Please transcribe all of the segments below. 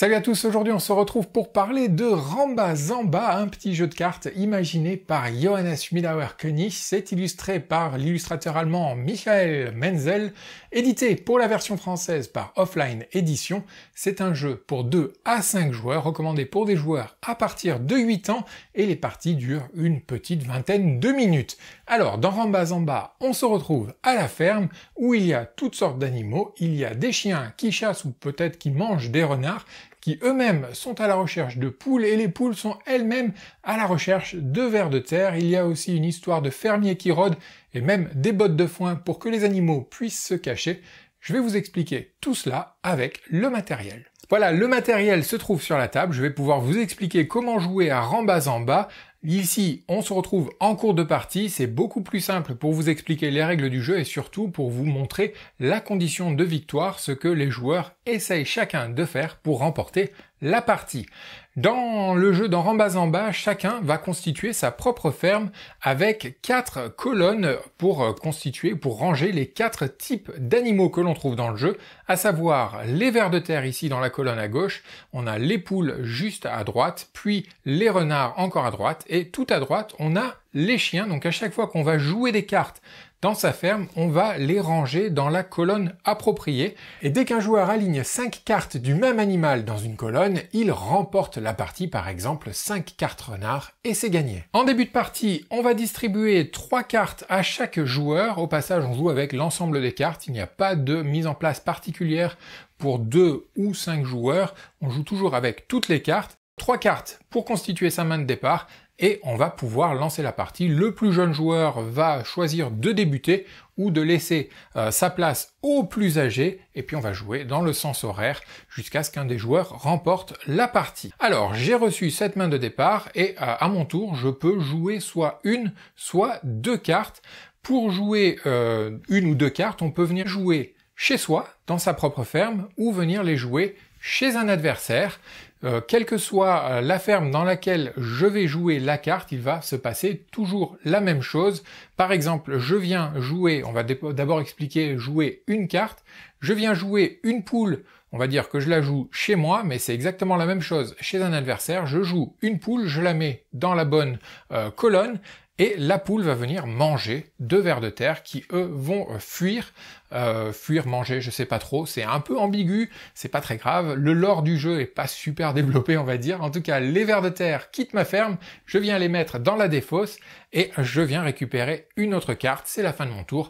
Salut à tous, aujourd'hui on se retrouve pour parler de Ramba Zamba, un petit jeu de cartes imaginé par Johannes Milauer König. C'est illustré par l'illustrateur allemand Michael Menzel, édité pour la version française par Offline Edition. C'est un jeu pour 2 à 5 joueurs, recommandé pour des joueurs à partir de 8 ans et les parties durent une petite vingtaine de minutes. Alors dans Ramba Zamba, on se retrouve à la ferme où il y a toutes sortes d'animaux, il y a des chiens qui chassent ou peut-être qui mangent des renards, qui eux-mêmes sont à la recherche de poules et les poules sont elles-mêmes à la recherche de vers de terre. Il y a aussi une histoire de fermiers qui rôdent et même des bottes de foin pour que les animaux puissent se cacher. Je vais vous expliquer tout cela avec le matériel. Voilà, le matériel se trouve sur la table. Je vais pouvoir vous expliquer comment jouer à bas. Ici, on se retrouve en cours de partie, c'est beaucoup plus simple pour vous expliquer les règles du jeu et surtout pour vous montrer la condition de victoire, ce que les joueurs essayent chacun de faire pour remporter la partie. Dans le jeu d'en bas en bas, chacun va constituer sa propre ferme avec quatre colonnes pour euh, constituer, pour ranger les quatre types d'animaux que l'on trouve dans le jeu, à savoir les vers de terre ici dans la colonne à gauche, on a les poules juste à droite, puis les renards encore à droite, et tout à droite, on a les chiens. Donc à chaque fois qu'on va jouer des cartes dans sa ferme, on va les ranger dans la colonne appropriée, et dès qu'un joueur aligne 5 cartes du même animal dans une colonne, il remporte la partie, par exemple 5 cartes renard, et c'est gagné. En début de partie, on va distribuer 3 cartes à chaque joueur, au passage on joue avec l'ensemble des cartes, il n'y a pas de mise en place particulière pour 2 ou 5 joueurs, on joue toujours avec toutes les cartes, 3 cartes pour constituer sa main de départ, et on va pouvoir lancer la partie. Le plus jeune joueur va choisir de débuter ou de laisser euh, sa place au plus âgé, et puis on va jouer dans le sens horaire jusqu'à ce qu'un des joueurs remporte la partie. Alors j'ai reçu cette main de départ, et euh, à mon tour je peux jouer soit une, soit deux cartes. Pour jouer euh, une ou deux cartes, on peut venir jouer chez soi, dans sa propre ferme, ou venir les jouer chez un adversaire. Euh, quelle que soit euh, la ferme dans laquelle je vais jouer la carte, il va se passer toujours la même chose. Par exemple, je viens jouer, on va d'abord expliquer jouer une carte, je viens jouer une poule, on va dire que je la joue chez moi, mais c'est exactement la même chose chez un adversaire, je joue une poule, je la mets dans la bonne euh, colonne, et la poule va venir manger deux vers de terre qui eux vont euh, fuir, euh, fuir, manger, je sais pas trop, c'est un peu ambigu, c'est pas très grave, le lore du jeu est pas super développé on va dire, en tout cas les vers de terre quittent ma ferme, je viens les mettre dans la défausse et je viens récupérer une autre carte, c'est la fin de mon tour,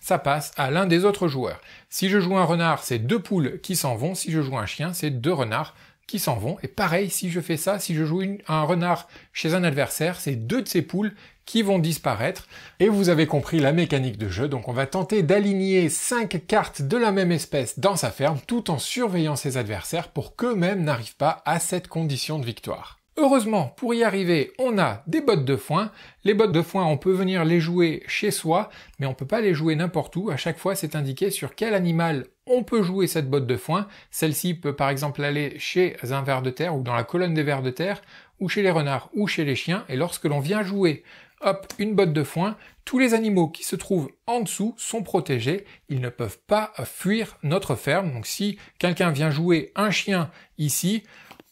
ça passe à l'un des autres joueurs. Si je joue un renard, c'est deux poules qui s'en vont, si je joue un chien, c'est deux renards qui s'en vont. Et pareil, si je fais ça, si je joue un renard chez un adversaire, c'est deux de ses poules qui vont disparaître. Et vous avez compris la mécanique de jeu, donc on va tenter d'aligner cinq cartes de la même espèce dans sa ferme tout en surveillant ses adversaires pour qu'eux-mêmes n'arrivent pas à cette condition de victoire. Heureusement, pour y arriver, on a des bottes de foin. Les bottes de foin, on peut venir les jouer chez soi, mais on ne peut pas les jouer n'importe où. À chaque fois, c'est indiqué sur quel animal on peut jouer cette botte de foin. Celle-ci peut par exemple aller chez un ver de terre ou dans la colonne des vers de terre, ou chez les renards, ou chez les chiens. Et lorsque l'on vient jouer, hop, une botte de foin, tous les animaux qui se trouvent en dessous sont protégés. Ils ne peuvent pas fuir notre ferme. Donc si quelqu'un vient jouer un chien ici,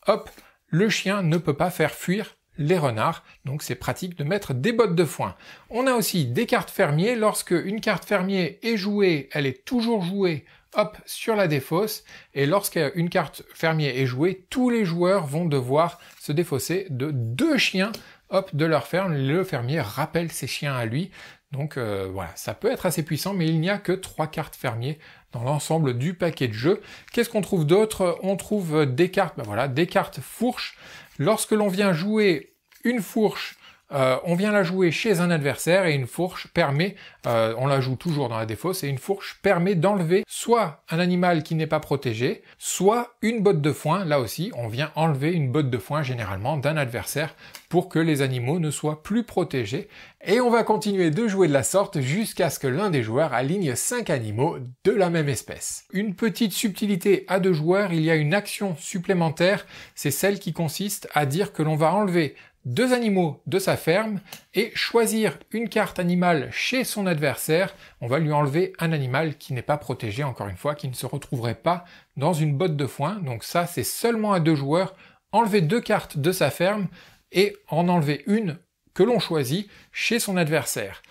hop, le chien ne peut pas faire fuir les renards, donc c'est pratique de mettre des bottes de foin. On a aussi des cartes fermiers, lorsque une carte fermier est jouée, elle est toujours jouée hop sur la défausse, et lorsqu'une carte fermier est jouée, tous les joueurs vont devoir se défausser de deux chiens hop de leur ferme, le fermier rappelle ses chiens à lui, donc euh, voilà, ça peut être assez puissant, mais il n'y a que trois cartes fermiers dans l'ensemble du paquet de jeu. Qu'est-ce qu'on trouve d'autre On trouve des cartes, ben voilà, des cartes fourches. Lorsque l'on vient jouer une fourche, euh, on vient la jouer chez un adversaire et une fourche permet, euh, on la joue toujours dans la défausse, et une fourche permet d'enlever soit un animal qui n'est pas protégé, soit une botte de foin, là aussi on vient enlever une botte de foin généralement d'un adversaire pour que les animaux ne soient plus protégés, et on va continuer de jouer de la sorte jusqu'à ce que l'un des joueurs aligne 5 animaux de la même espèce. Une petite subtilité à deux joueurs, il y a une action supplémentaire, c'est celle qui consiste à dire que l'on va enlever deux animaux de sa ferme et choisir une carte animale chez son adversaire, on va lui enlever un animal qui n'est pas protégé, encore une fois, qui ne se retrouverait pas dans une botte de foin. Donc ça, c'est seulement à deux joueurs, enlever deux cartes de sa ferme et en enlever une que l'on choisit chez son adversaire.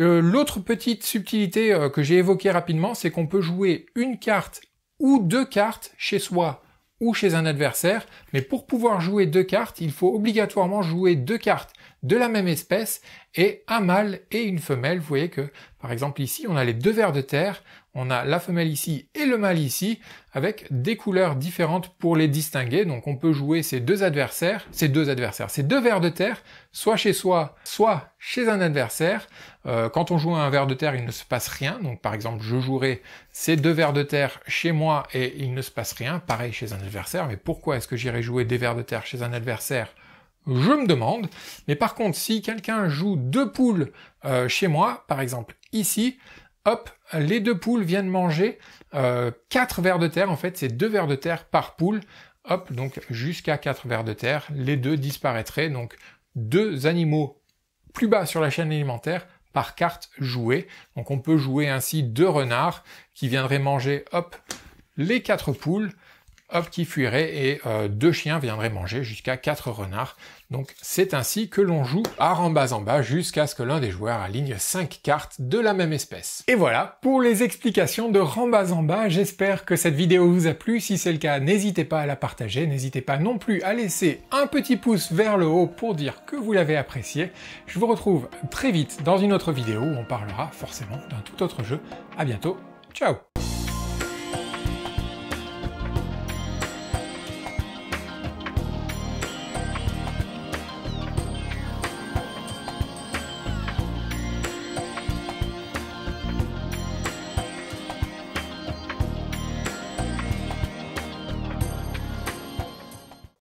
Euh, l'autre petite subtilité euh, que j'ai évoquée rapidement, c'est qu'on peut jouer une carte ou deux cartes chez soi ou chez un adversaire, mais pour pouvoir jouer deux cartes, il faut obligatoirement jouer deux cartes de la même espèce et un mâle et une femelle. Vous voyez que, par exemple ici, on a les deux vers de terre, on a la femelle ici et le mâle ici, avec des couleurs différentes pour les distinguer. Donc on peut jouer ces deux adversaires, ces deux adversaires, ces deux vers de terre, soit chez soi, soit chez un adversaire. Euh, quand on joue un vers de terre, il ne se passe rien. Donc par exemple, je jouerai ces deux vers de terre chez moi et il ne se passe rien. Pareil chez un adversaire. Mais pourquoi est-ce que j'irai jouer des vers de terre chez un adversaire je me demande. Mais par contre, si quelqu'un joue deux poules euh, chez moi, par exemple ici, hop, les deux poules viennent manger euh, quatre vers de terre. En fait, c'est deux vers de terre par poule. Hop, donc jusqu'à quatre vers de terre, les deux disparaîtraient. Donc deux animaux plus bas sur la chaîne alimentaire par carte jouée. Donc on peut jouer ainsi deux renards qui viendraient manger, hop, les quatre poules hop, qui fuirait et euh, deux chiens viendraient manger jusqu'à quatre renards. Donc c'est ainsi que l'on joue à en en bas jusqu'à ce que l'un des joueurs aligne cinq cartes de la même espèce. Et voilà pour les explications de Rambas en bas. J'espère que cette vidéo vous a plu. Si c'est le cas, n'hésitez pas à la partager. N'hésitez pas non plus à laisser un petit pouce vers le haut pour dire que vous l'avez apprécié. Je vous retrouve très vite dans une autre vidéo où on parlera forcément d'un tout autre jeu. À bientôt. Ciao